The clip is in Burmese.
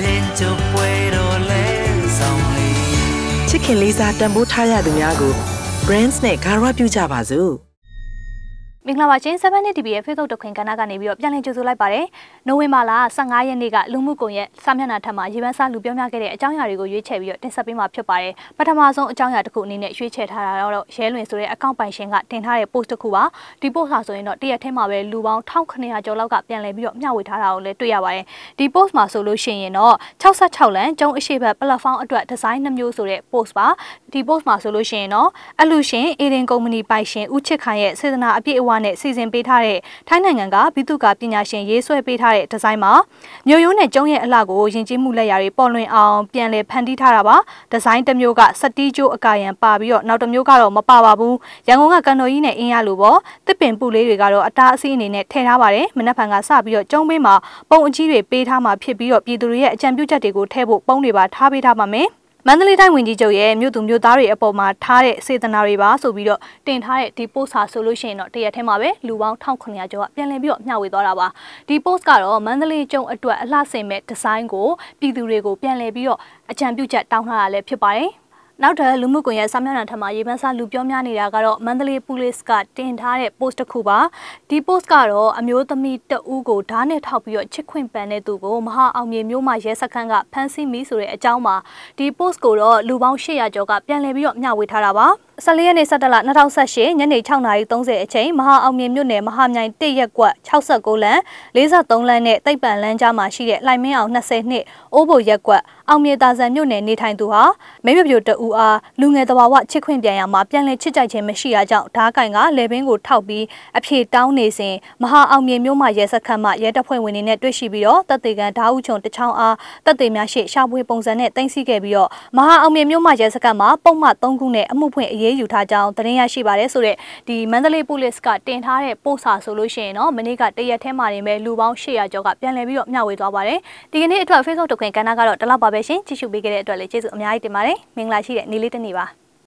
တဲ့ကြပွဲတော်လဲဆောင်လေးချစ်ခင်လေးစားတန်ဖိုးထားရသူများကို brands နဲ့ garage ပြုကြပါစို့မင်္ဂလာပါချင်း7 net TV ရဲ့ Facebook တခွင်ကဏ္ဍကနေပြီးတော့ပြန်လည်ကြိုဆိုလိုက်ပါတယ်။နိုဝင်ဘာလ15ရက်နေ့ကလူမှုကွန်ရက်စာမျက်နှာထက်မှာရေပန်းစားလူပြောပြခဲ့တဲ့အကြောင်းအရာတွေကိုရွေးချယ်ပြီးတော့တင်ဆက်ပေးမှာဖြစ်ပါတယ်။ပထမဆုံးအကြောင်းအရာတစ်ခုအနေနဲ့ရွေးချယ်ထားတာတော့ရဲလွင်ဆိုတဲ့အကောင့်ပိုင်ရှင်ကတင်ထားတဲ့ post တစ်ခုပါ။ဒီ post ဟာဆိုရင်တော့တရက်ထဲမှာပဲလူပေါင်း1900ကျော်လောက်ကပြန်လည်ပြီးတော့မျှဝေထားတာကိုလည်းတွေ့ရပါတယ်။ဒီ post မှာဆိုလို့ရှိရင်တော့66လမ်းကျုံအရှိဘတ် platform အတွက် design နှမျိုးဆိုတဲ့ post ပါ။ဒီ post မှာဆိုလို့ရှိရင်တော့အလူရှင် Eden Company ပိုင်ရှင်ဦးချစ်ခိုင်ရဲ့စေတနာအပြည့်အဝ Flower နဲ့စီစဉ်ပေးထားတဲ့ထိုင်းနိုင်ငံကဘိတုကာပညာရှင်ရေးဆွဲပေးထားတဲ့ဒီဇိုင်းမှာမြို့ရိုးနဲ့ကျုံရဲ့အလှကိုယဉ်ကျေးမှုလက်ရာတွေပေါ်လွင်အောင်ပြန်လည်ဖန်တီးထားတာပါဒီဇိုင်းတစ်မျိုးကစတီးကျိုးအကာရန်ပါပြီးတော့နောက်တစ်မျိုးကတော့မပါပါဘူးရန်ကုန်ကကန်တော်ကြီးနဲ့အင်းရလိုပေါ့တစ်ပင်ပူလေးတွေကတော့အတားအဆီးအနေနဲ့ထည့်ထားပါတယ်မနက်ဖြန်ကစပြီးတော့ကျုံပေးမှာပုံအကြီးတွေပေးထားမှာဖြစ်ပြီးတော့ပြည်သူတွေရဲ့အကြံပြုချက်တွေကိုထည့်ဖို့ပုံတွေပါထားပေးထားပါမယ်မန္တလေးတိုင်းဝန်ကြီးချုပ်ရဲ့မြို့သူမြို့သားတွေအပေါ်မှာထားတဲ့စေတနာတွေပါဆိုပြီးတော့တင်ထားတဲ့ဒီပို့စာဆိုလို့ရှိရင်တော့တရက်ထဲမှာပဲလူပေါင်း1900ကျော်ကပြန်လည်ပြီးတော့မျှဝေသွားတာပါဒီပို့ကတော့မန္တလေးကျုံအတွက်အလှဆင်မဲ့ဒီဇိုင်းကိုပြည်သူတွေကိုပြန်လည်ပြီးတော့အကြံပြုချက်တောင်းထားတာလည်းဖြစ်ပါတယ်နောက်ထပ်လူမှုကွန်ရက်စာမျက်နှာထမှာရေးပန်းစားလူပြောများနေတာကတော့မန္တလေး police ကတင်ထားတဲ့ post တစ်ခုပါဒီ post ကတော့အမျိုးသမီးတဦးကိုဓာတ်နဲ့ထောက်ပြီးတော့ချစ်ခွင့်ပန်တဲ့သူကိုမဟာအောင်မြေမြို့မှာရဲစခန်းကဖမ်းဆီးမိဆိုတဲ့အကြောင်းပါဒီ post ကိုတော့လူပေါင်း800ကျော်ကပြန်လည်ပြီးတော့မျှဝေထားတာပါ14ရက်နေ့17လ2018ညနေ6:30အချိန်မဟာအောင်မြင်မြို့နယ်မဟာမြိုင်၁ရက်ကွက်69လမ်း53လမ်းနဲ့တိတ်ပန်လမ်းကြားမှာရှိတဲ့လိုင်မင်းအောင်20နှစ်အိုးဘိုရက်ကွက်အောင်မြေသာဆန်မြို့နယ်နေထိုင်သူဟာမိမပြိုတူအားလူငယ်တဘာဝချစ်ခွင့်ပြန်ရမှာပြန်လည်ချစ်ကြိုက်ခြင်းမရှိရကြောင့်ဓားကင်ကလေဘင်းကိုထောက်ပြီးအဖြေတောင်းနေစဉ်မဟာအောင်မြင်မြို့မှာရဲစခန်းမှာရဲတပ်ဖွဲ့ဝင်တွေနဲ့တွေ့ရှိပြီးတော့တပ်သေးကန်ဓာဥချုံတချောင်းအားတပ်သေးများရှိရှာဖွေပုံစံနဲ့တင်စီခဲ့ပြီးတော့မဟာအောင်မြင်မြို့မှာရဲစခန်းမှာပုံမှန်၃ခုနဲ့အမှုဖွင့်အရေးရေးယူထားကြောင်းသတင်းရရှိပါတယ်ဆိုတော့ဒီမန္တလေးပိုလစ်ကတင်ထားတဲ့ပို့စာဆိုလို့ရှိရင်တော့မနေ့ကတရက်ထဲမှာနေမဲ့လူပေါင်း800ကျော်ကပြန်လည်ပြီးတော့မျှဝေသွားပါတယ်ဒီကနေ့အတွက် Facebook တခွင်ကဏ္ဍကတော့ဒီလောက်ပါပဲရှင်ကြည့်ရှုပေးခဲ့တဲ့အတွက်လည်းကျေးဇူးအများကြီးတင်ပါတယ်မင်္ဂလာရှိတဲ့နေ့လေးတစ်နေ့ပါ